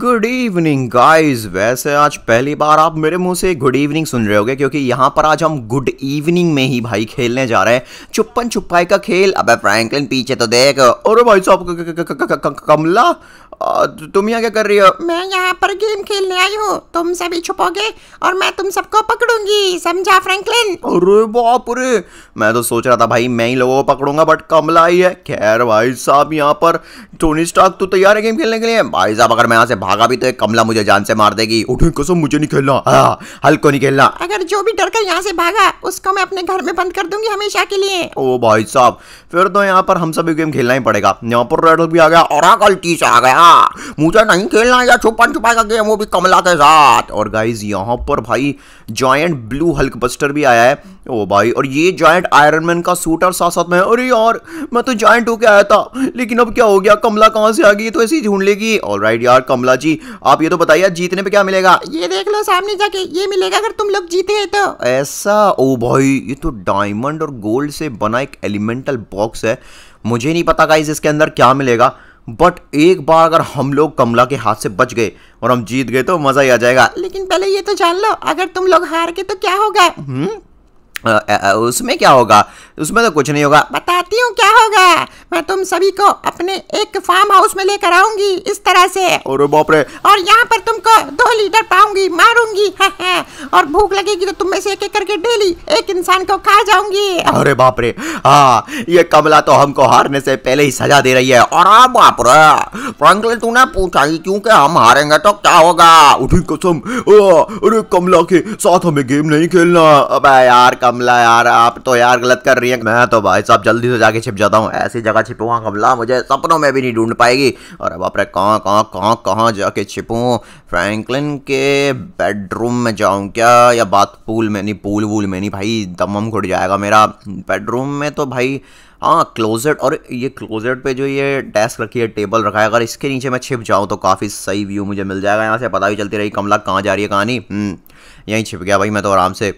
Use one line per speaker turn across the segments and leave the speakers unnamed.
Good evening guys वैसे आज पहली बार आप मेरे मुंह से गुड इवनिंग सुन रहे होगे क्योंकि यहाँ पर आज हम गुड इवनिंग में ही भाई खेलने जा रहे हैं चुप्पन छुपाई का खेल अबे फ्रैंकलिन पीछे तो देख और भाई साहब कमला तुम यहाँ क्या कर रही हो
मैं यहाँ पर गेम खेलने आई हूँ तुम सभी छुपोगे और मैं तुम सबको पकड़ूंगी समझा फ्रैंकलिन
अरे बाप रे मैं तो सोच रहा था भाई मैं ही लोगों को पकड़ूंगा बट कमला ही है खैर भाई साहब यहाँ पर टोनी स्टॉक तो तैयार है गेम खेलने के लिए भाई साहब अगर मैं यहाँ से भागा भी तो एक कमला मुझे जान से मार देगी उठे कसम मुझे नहीं खेलना हाँ, हल्को नहीं खेलना
अगर जो भी डर कर यहाँ से भागा उसको मैं अपने घर में बंद कर दूंगी हमेशा के लिए
ओ भाई साहब फिर तो यहाँ पर हम सभी गेम खेलना ही पड़ेगा यहाँ पर रेडल भी आ गया और गलती से आ गया मुझे नहीं खेलना या छुपन छुपा का गेम वो भी कमला के साथ और गाइज यहाँ पर भाई जॉयंट ब्लू हल्क बस्टर भी आया है ओ भाई और ये जॉयंट आयरन मैन का सूट और साथ साथ में अरे यार मैं तो जॉयंट होके आया था लेकिन अब क्या हो गया कमला कहाँ से आ गई तो ऐसे ही ढूंढ लेगी ऑल राइट यार कमला जी आप ये तो बताइए जीतने पे क्या मिलेगा
ये देख लो सामने जाके ये मिलेगा अगर तुम लोग जीते हैं तो
ऐसा ओ भाई ये तो डायमंड और गोल्ड से बना एक एलिमेंटल बॉक्स है मुझे नहीं पता गाइज इसके अंदर क्या मिलेगा बट एक बार अगर हम लोग कमला के हाथ से बच गए और हम जीत गए तो मज़ा ही आ जाएगा
लेकिन पहले ये तो जान लो अगर तुम लोग हार गए तो क्या होगा
हम्म उसमें क्या होगा उसमें तो कुछ नहीं होगा
बताती हूँ क्या होगा मैं तुम सभी को अपने एक फार्म हाउस में लेकर आऊंगी इस तरह से और बाप रे और यहाँ पर तुमको दो लीटर पाऊंगी मारूंगी है है। और भूख लगेगी तो तुम में से एक एक करके डेली एक इंसान को खा जाऊंगी
अरे बाप रे हाँ ये कमला तो हमको हारने से पहले ही सजा दे रही है और बाप रे फ्रैंकलिन तूने पूछा ही क्यूँ हम हारेंगे तो क्या होगा उठी कसम अरे कमला के साथ हमें गेम नहीं खेलना अब यार कमला यार आप तो यार गलत कर रही है मैं तो भाई साहब जल्दी से जाके छिप जाता हूँ ऐसी जगह छिपू वहाँ कमला मुझे सपनों में भी नहीं ढूंढ पाएगी और अब अपने कहाँ कहाँ कहाँ कहाँ जाके छिपूँ फ्रैंकलिन के बेडरूम में जाऊँ क्या या बात पूल में नहीं पूल वूल में नहीं भाई दमम घुट जाएगा मेरा बेडरूम में तो भाई हाँ क्लोजेट और ये क्लोजेट पे जो ये डेस्क रखी है टेबल रखा है अगर इसके नीचे मैं छिप जाऊँ तो काफ़ी सही व्यू मुझे मिल जाएगा यहाँ से पता भी चलती रही कमला कहाँ जा रही है कहानी हम्म, यहीं छिप गया भाई मैं तो आराम से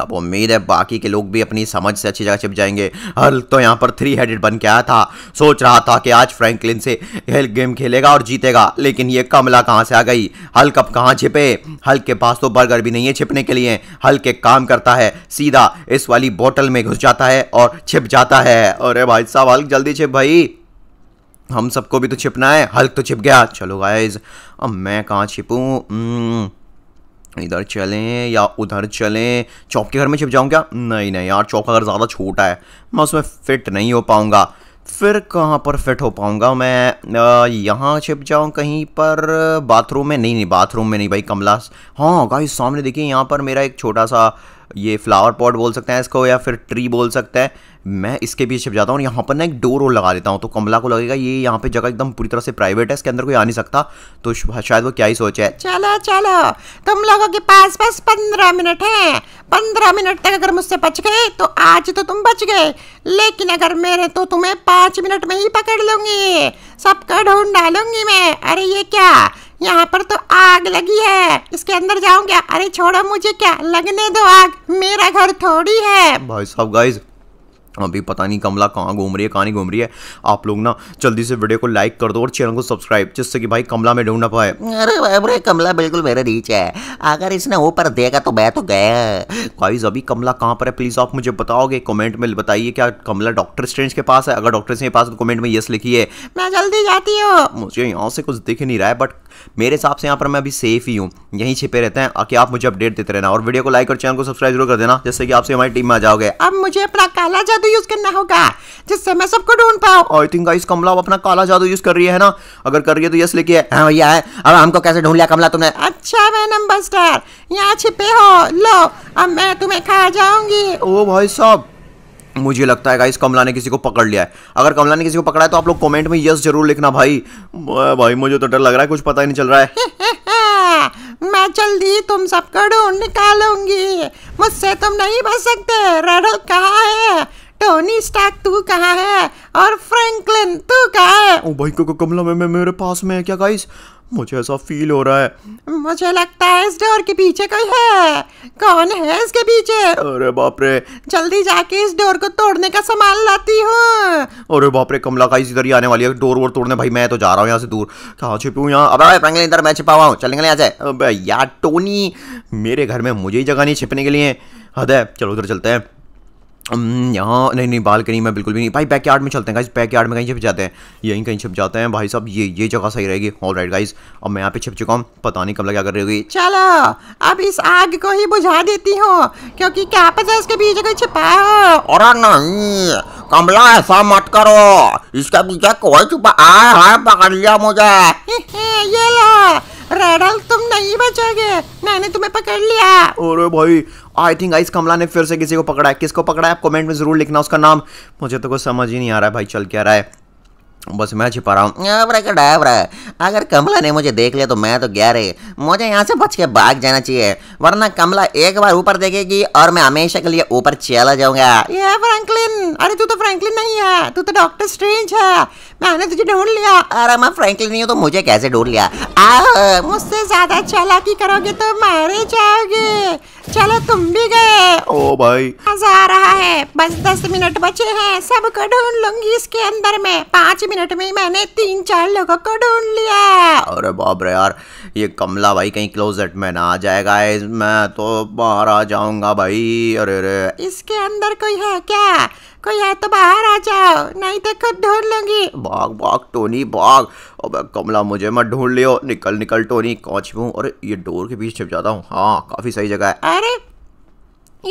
अब उम्मीद है बाकी के लोग भी अपनी समझ से अच्छी जगह छिप जाएंगे हल तो यहाँ पर थ्री हेडेड बन के आया था सोच रहा था कि आज फ्रैंकलिन से हेल गेम खेलेगा और जीतेगा लेकिन ये कमला कहाँ से आ गई हल कब कहाँ छिपे हल के पास तो बर्गर भी नहीं है छिपने के लिए हल के काम करता है सीधा इस वाली बोतल में घुस जाता है और छिप जाता है अरे भाई साहब हल्क जल्दी छिप भाई हम सबको भी तो छिपना है हल्क तो छिप गया चलो गाइज अब मैं कहाँ छिपूँ हम्म, इधर चलें या उधर चलें चौक के घर में छिप जाऊं क्या नहीं नहीं यार चौक का घर ज़्यादा छोटा है मैं उसमें फिट नहीं हो पाऊँगा फिर कहाँ पर फिट हो पाऊँगा मैं यहाँ छिप जाऊँ कहीं पर बाथरूम में नहीं नहीं बाथरूम में नहीं भाई कमला हाँ गाइस सामने देखिए यहाँ पर मेरा एक छोटा सा ये फ्लावर पॉट बोल सकते हैं इसको या फिर ट्री बोल सकते हैं मैं इसके पीछे छिप जाता हूँ यहाँ पर ना एक डोर रोल लगा देता हूँ तो कमला को लगेगा ये यहाँ पे जगह एकदम पूरी तरह से प्राइवेट है इसके अंदर कोई आ नहीं सकता तो हाँ, शायद वो क्या ही सोचे
चलो चलो तुम लोगों के पास बस पंद्रह मिनट है पंद्रह मिनट तक अगर मुझसे बच गए तो आज तो तुम बच गए लेकिन अगर मेरे तो तुम्हें पाँच मिनट में ही पकड़ लूंगी सबका ढूंढ डालूंगी मैं अरे ये क्या यहाँ पर तो आग लगी है इसके अंदर जाऊंगा अरे छोड़ो मुझे क्या लगने दो आग मेरा घर थोड़ी है
भाई साहब गाइज अभी पता नहीं कमला कहाँ घूम रही है कहाँ नहीं घूम रही है आप लोग ना जल्दी से वीडियो को लाइक कर दो और चैनल को सब्सक्राइब जिससे कि भाई कमला में ढूंढ ना पाए अरे भाई अरे कमला बिल्कुल मेरे नीचे है अगर इसने ऊपर देगा तो मैं तो गया गाइज अभी कमला कहाँ पर है प्लीज़ आप मुझे बताओगे कमेंट में बताइए क्या कमला डॉक्टर स्ट्रेंज के पास है अगर डॉक्टर स्ट्रेंज के पास तो कमेंट में यस लिखिए
मैं जल्दी जाती हूँ
मुझे यहाँ से कुछ दिख नहीं रहा है बट मेरे हिसाब से यहाँ पर मैं अभी सेफ ही हूँ यहीं छिपे रहते हैं कि आप मुझे अपडेट देते रहना और वीडियो को लाइक और चैनल को सब्सक्राइब जरूर कर देना जिससे कि आपसे हमारी टीम में आ जाओगे अब
मुझे अपना काला जादू यूज करना होगा
जिससे मैं सबको ढूंढ पाऊँ आई थिंक गाइस कमला अपना काला जादू यूज कर रही है ना अगर कर रही है तो यस लिखिए हाँ भैया है अब हमको कैसे ढूंढ लिया कमला तुमने अच्छा मैं नंबर स्टार यहाँ छिपे हो लो अब मैं तुम्हें खा जाऊंगी ओ भाई साहब मुझे लगता है गाइस कमला ने किसी को पकड़ लिया है अगर कमला ने किसी को पकड़ा है तो आप लोग कमेंट में यस जरूर लिखना भाई भाई मुझे तो डर लग रहा है कुछ पता ही नहीं चल रहा है
मैं जल्दी तुम सब ढूंढ निकालूंगी मुझसे तुम नहीं बच सकते रेडो कहा है टोनी स्टैक तू कहा है और फ्रैंकलिन तू कहा है
ओ भाई को कमला में, में मेरे पास में है क्या गाइस मुझे ऐसा फील हो रहा है
मुझे लगता है इस डोर के पीछे कोई है कौन है
इसके पीछे अरे बाप रे
जल्दी जाके इस डोर को तोड़ने का सामान लाती हूँ
अरे बाप रे कमला का इसी तरह आने वाली है डोर वोर तोड़ने भाई मैं तो जा रहा हूँ यहाँ से दूर कहाँ छिपू यहाँ अब इधर मैं छिपा हुआ हूँ चलने आ जाए अब यार टोनी मेरे घर में मुझे ही जगह नहीं छिपने के लिए हद है चलो उधर चलते हैं यहाँ नहीं नहीं बालकनी में बिल्कुल भी नहीं भाई बैक यार्ड में चलते हैं गाइज बैक यार्ड में कहीं छिप जाते हैं यहीं कहीं छिप जाते हैं भाई साहब ये ये जगह सही रहेगी ऑल राइट गाइज अब मैं यहाँ पे छिप चुका हूँ पता नहीं कब लगा कर रही होगी
चलो अब इस आग को ही बुझा देती हूँ क्योंकि क्या पता इसके पीछे कोई छिपा हो
और नहीं कमला ऐसा मत करो इसके पीछे कोई छुपा आए हाँ पकड़ लिया मुझे
ये लो रेडल तुम नहीं बचोगे मैंने तुम्हें पकड़
लिया अरे भाई आई थिंक आइस कमला ने फिर से किसी को पकड़ा है किसको पकड़ा है आप कमेंट में जरूर लिखना उसका नाम मुझे तो कुछ समझ ही नहीं आ रहा है भाई चल क्या रहा है बस मैं छिपा रहा हूँ अगर कमला ने मुझे
देख लिया तो मैं तो गया रे मुझे यहाँ से बच के भाग जाना चाहिए वरना कमला एक बार ऊपर देखेगी और मैं हमेशा के लिए ऊपर चला जाऊंगा ये फ्रैंकलिन अरे तू तो फ्रैंकलिन नहीं है तू तो डॉक्टर स्ट्रेंज है मैंने तुझे ढूंढ लिया अरे मैं फ्रैंकलिन नहीं हूँ तो मुझे कैसे ढूंढ लिया मुझसे ज़्यादा चालाकी करोगे तो मारे जाओगे चलो तुम भी गए ओ भाई मजा आ रहा है बस दस मिनट बचे हैं सबको ढूंढ लूंगी इसके अंदर में पाँच मिनट में मैंने तीन चार लोगों को ढूंढ लिया
अरे बाप रे यार ये कमला भाई कहीं क्लोजेट में ना आ जाएगा मैं तो बाहर आ जाऊंगा भाई अरे अरे
इसके अंदर कोई है क्या कोई है तो बाहर आ जाओ नहीं तो खुद ढूंढ लूंगी भाग
भाग टोनी भाग अब कमला मुझे मत ढूंढ लियो निकल निकल टोनी कौच हूँ और ये डोर के बीच छिप जाता हूँ हाँ काफ़ी सही जगह है अरे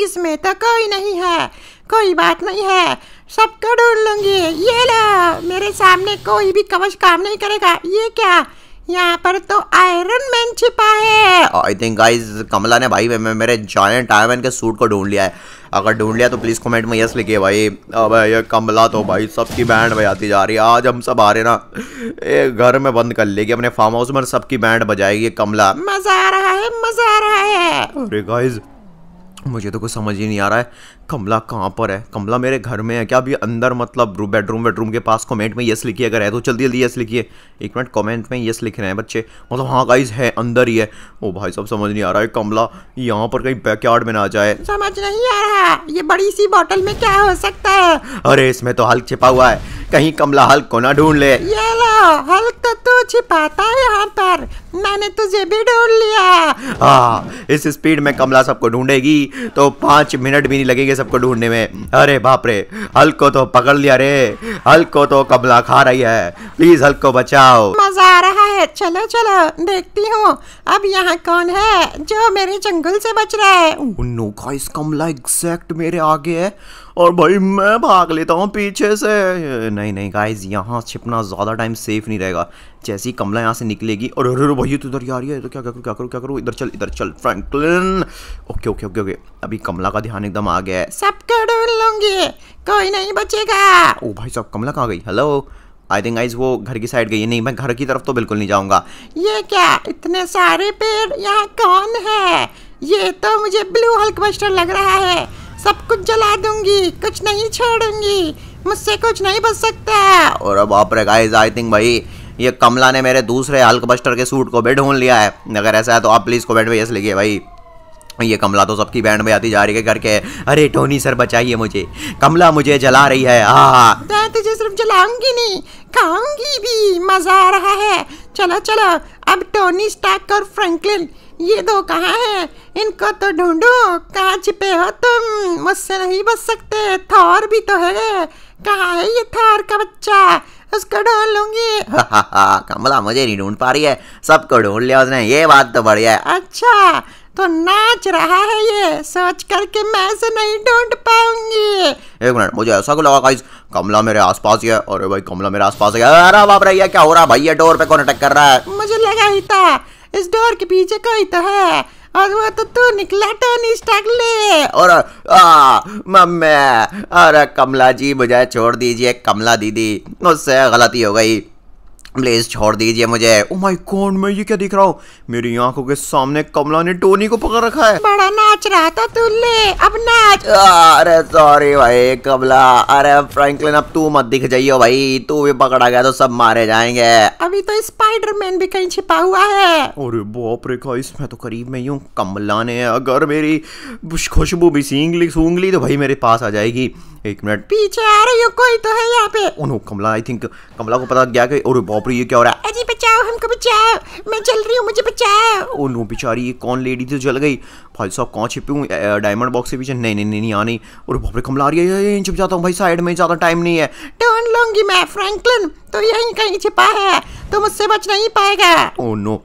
इसमें तो कोई नहीं है कोई बात नहीं है सबको ढूंढ लूंगी ये लो मेरे सामने कोई भी कवच काम नहीं करेगा ये क्या यहाँ पर तो आयरन मैन छिपा है
आई थिंक गाइस कमला ने भाई मेरे जायंट आयरन मैन के सूट को ढूंढ लिया है अगर ढूंढ लिया तो प्लीज़ कमेंट में यस लिखिए भाई अब ये कमला तो भाई सबकी बैंड बजाती जा रही है आज हम सब आ रहे ना ये घर में बंद कर लेगी अपने फार्म हाउस में सबकी बैंड बजाएगी कमला
मज़ा आ रहा है मज़ा आ रहा है अरे
गाइज मुझे तो कुछ समझ ही नहीं आ रहा है कमला कहाँ पर है कमला मेरे घर में है क्या अभी अंदर मतलब बेडरूम बेडरूम के पास कमेंट में यस लिखिए अगर है तो जल्दी जल्दी यस लिखिए एक मिनट कमेंट में यस लिख रहे हैं बच्चे मतलब हाँ गाइज है अंदर ही है ओ भाई सब समझ नहीं आ रहा है कमला यहाँ पर कहीं बैकयार्ड में ना जाए
समझ नहीं आ रहा ये बड़ी सी बॉटल में क्या हो सकता है अरे
इसमें तो हल्क छिपा हुआ है कहीं कमला हल्क को ना ढूंढ ले
ये लो हल्क तो छिपाता है यहाँ पर मैंने तुझे भी ढूंढ लिया
हाँ इस स्पीड में कमला सबको ढूंढेगी तो पांच मिनट भी नहीं लगेंगे सबको ढूंढने में अरे बाप रे हल्क को तो पकड़ लिया रे हल्क को तो कमला खा रही है प्लीज हल्क को बचाओ
मजा आ रहा है चलो चलो देखती हूँ अब यहाँ कौन है जो मेरे जंगल से बच रहा है
कमला एग्जैक्ट मेरे आगे है और भाई मैं भाग लेता हूँ पीछे से नहीं नहीं गाइज यहाँ छिपना ज़्यादा टाइम सेफ नहीं रहेगा जैसी कमला यहाँ से निकलेगी और अरे भैया तो इधर आ रही है तो क्या करूँ क्या करूँ क्या करूँ इधर चल इधर चल Franklin okay okay okay okay अभी कमला का ध्यान एकदम आ गया है सब
करूँ लूँगी कोई नहीं बचेगा
ओ भाई साहब कमला कहाँ गई हेलो आई थिंक आइज वो घर की साइड गई है नहीं मैं घर की तरफ तो बिल्कुल नहीं जाऊंगा
ये क्या इतने सारे पेड़ यहाँ कौन है ये तो मुझे ब्लू हल्क बस्टर लग रहा है सब कुछ जला दूंगी कुछ नहीं छोड़ूंगी मुझसे कुछ नहीं बच
सकता और अब आप गाइस आई थिंक भाई ये कमला ने मेरे दूसरे हल्क बस्टर के सूट को भी ढूंढ लिया है अगर ऐसा है तो आप प्लीज़ कमेंट में यस लिखिए भाई ये कमला तो सबकी बैंड में आती जा रही है करके अरे टोनी सर बचाइए मुझे कमला मुझे जला रही है हाँ, हाँ।
तुझे सिर्फ जलाऊंगी नहीं खाऊंगी भी मजा आ रहा है चलो चलो अब टोनी स्टार्क और फ्रैंकलिन ये दो कहाँ हैं इनको तो ढूंढो कहाँ छिपे हो तुम मुझसे नहीं बच सकते थॉर भी तो है कहाँ है ये थॉर का बच्चा उसको ढूंढ लूंगी
कमला मुझे नहीं ढूंढ पा रही है सबको ढूंढ लिया उसने ये बात तो बढ़िया है
अच्छा तो नाच रहा है ये सोच करके मैं से नहीं ढूंढ पाऊंगी
एक मिनट मुझे ऐसा को लगा गाइस कमला मेरे आसपास ही है अरे भाई कमला मेरे आसपास है अरे बाप रे ये क्या हो रहा है भाई ये डोर पे कौन अटैक कर रहा है
मुझे लगा ही था इस डोर के पीछे कोई तो है और वो तो तू निकला टोनी स्टार्क ले
और आ मम्मी अरे कमला जी मुझे छोड़ दीजिए कमला दीदी मुझसे गलती हो गई प्लीज छोड़ दीजिए मुझे oh my God, मैं ये क्या दिख रहा हूँ मेरी आंखों के सामने कमला ने टोनी को पकड़ रखा है बड़ा नाच रहा था तू ले अब नाच अरे सॉरी भाई कमला अरे फ्रैंकलिन अब तू मत दिख जाइयो भाई तू भी पकड़ा गया तो सब मारे जाएंगे
अभी तो स्पाइडरमैन भी कहीं छिपा हुआ
है अरे बाप रे का इसमें तो करीब में यूँ कमला ने अगर मेरी खुशबू भी सींगली सूंगली तो भाई मेरे पास आ जाएगी एक मिनट
पीछे आ रही हो कोई तो है यहाँ पे
ओह कमला आई थिंक कमला को पता गया कि और बाप रे ये क्या हो रहा है अजी बचाओ
हमको बचाओ मैं चल
रही हूँ मुझे बचाओ ओह नो बेचारी ये कौन लेडी तो जल गई भाई साहब कहाँ छिपी हूँ डायमंड बॉक्स के पीछे नहीं नहीं नहीं यहाँ नहीं और बाप रे कमला आ रही है यहीं छिप जाता हूँ भाई साइड में ज़्यादा टाइम नहीं है टर्न लूंगी मैं फ्रैंकलिन तो यहीं कहीं छिपा है तो मुझसे बच नहीं पाएगा ओ नो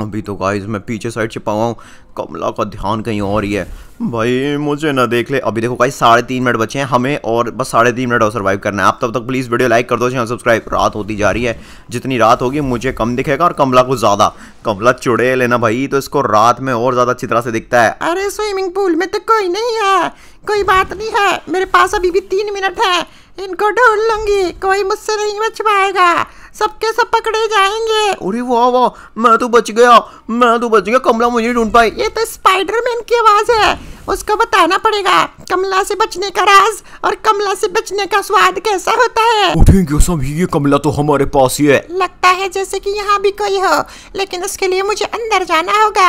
अभी तो गाइस मैं पीछे साइड छिपा हुआ हूँ कमला का ध्यान कहीं और ही है भाई मुझे ना देख ले अभी देखो गाइस साढ़े तीन मिनट बचे हैं हमें और बस साढ़े तीन मिनट और सर्वाइव करना है आप तब तक प्लीज़ वीडियो लाइक कर दो चैनल सब्सक्राइब रात होती जा रही है जितनी रात होगी मुझे कम दिखेगा और कमला को ज़्यादा कमला चुड़े लेना भाई तो इसको रात में और ज़्यादा अच्छी तरह से दिखता है
अरे स्विमिंग पूल में तो कोई नहीं है कोई बात नहीं है मेरे पास अभी भी तीन मिनट है इनको ढूंढ लूंगी कोई मुझसे नहीं बच पाएगा सबके सब पकड़े जाएंगे
अरे वाह वाह
मैं तो बच गया मैं तो बच गया कमला मुझे ढूंढ पाई ये तो स्पाइडरमैन की आवाज है उसको बताना पड़ेगा कमला से बचने का राज और कमला से बचने का स्वाद कैसा होता है
उठेंगे सब ये कमला तो हमारे पास ही है
लगता है जैसे कि यहाँ भी कोई हो लेकिन उसके लिए मुझे अंदर जाना होगा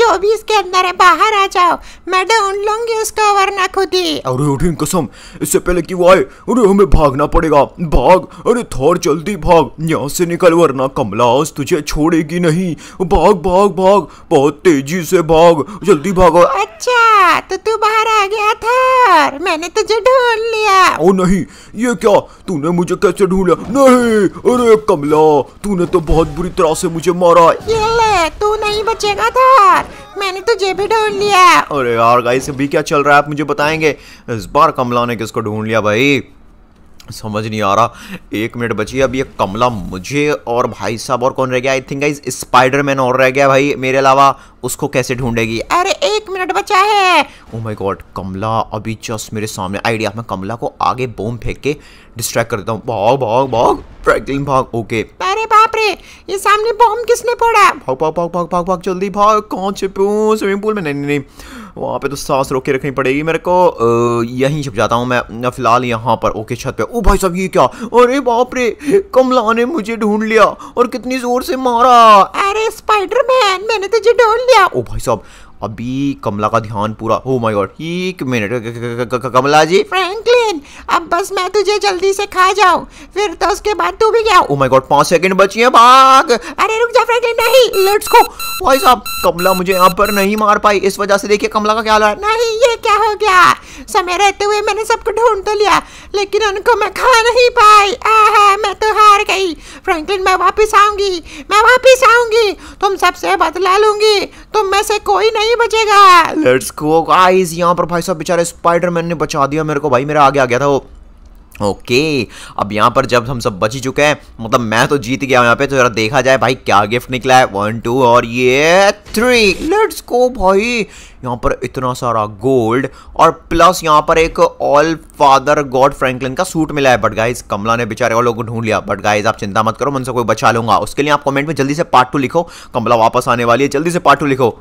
जो भी इसके अंदर है बाहर आ जाओ मैं ढूंढ लूंगी उसको वरना खुद ही
अरे उठें कसम इससे पहले की वो आए अरे हमें भागना पड़ेगा भाग अरे थोड़ जल्दी भाग यहाँ से निकल वरना कमला आज तुझे छोड़ेगी नहीं भाग भाग भाग बहुत तेजी से भाग जल्दी भागो अच्छा तो तू
बाहर आ गया था यार हाँ, मैंने तुझे ढूंढ लिया
ओ नहीं ये क्या तूने मुझे कैसे लिया नहीं अरे कमला तूने तो बहुत बुरी तरह से मुझे मारा
ये ले तू नहीं बचेगा थार मैंने तुझे भी ढूंढ लिया
अरे यार गाइस अभी क्या चल रहा है आप मुझे बताएंगे इस बार कमला ने किसको ढूंढ लिया भाई समझ नहीं आ रहा एक मिनट बची अब ये कमला मुझे और भाई साहब और कौन रह गया आई थिंक गाइज स्पाइडरमैन और रह गया भाई मेरे अलावा उसको कैसे ढूंढेगी
अरे एक मिनट बचा है
ओ माय गॉड कमला अभी जस्ट मेरे सामने आइडिया मैं कमला को आगे बोम फेंक के डिस्ट्रैक्ट कर देता हूँ भाग भाग भाग फ्रैंकलिन भाग ओके
अरे बाप रे ये सामने बॉम्ब किसने पड़ा
भाग भाग भाग भाग भाग भाग जल्दी भाग कहाँ छिपूँ स्विमिंग पूल में नहीं नहीं नहीं वहाँ पे तो सांस रोक के रखनी पड़ेगी मेरे को यहीं छुप जाता हूँ मैं फिलहाल यहाँ पर ओके छत पे ओ भाई साहब ये क्या अरे बाप रे कमला ने मुझे ढूंढ लिया और कितनी जोर से मारा अरे
स्पाइडर मैन मैंने तुझे ढूंढ लिया ओ
भाई साहब अभी कमला का ध्यान पूरा हो माय गॉड एक मिनट कमला जी
फ्रैंकलिन अब बस मैं तुझे जल्दी से खा जाऊं
फिर तो उसके बाद तू भी गया ओ माय गॉड पांच सेकंड बची है भाग अरे रुक जा फ्रैंकलिन नहीं लेट्स गो भाई साहब कमला मुझे यहाँ पर नहीं मार पाई इस वजह से देखिए कमला का क्या हाल है नहीं ये
क्या हो गया समय रहते हुए मैंने सबको ढूंढ तो लिया लेकिन उनको मैं खा नहीं पाई आहा मैं तो हार गई फ्रैंकलिन मैं वापस आऊंगी मैं वापस आऊंगी तुम सबसे बदला लूंगी तुम में से कोई नहीं बचेगा लेट्स
गो गाइस यहाँ पर भाई साहब बेचारे स्पाइडरमैन ने बचा दिया मेरे को भाई मेरा आगे आ गया था वो ओके अब यहाँ पर जब हम सब बच ही चुके हैं मतलब मैं तो जीत गया यहाँ पे तो जरा देखा जाए भाई क्या गिफ्ट निकला है वन टू और ये थ्री लेट्स गो भाई यहाँ पर इतना सारा गोल्ड और प्लस यहाँ पर एक ऑल फादर गॉड फ्रैंकलिन का सूट मिला है बट गाइज कमला ने बेचारे और लोगों को ढूंढ लिया बट गाइज आप चिंता मत करो मन से कोई बचा लूंगा उसके लिए आप कमेंट में जल्दी से पार्ट टू लिखो कमला वापस आने वाली है जल्दी से पार्ट टू लिखो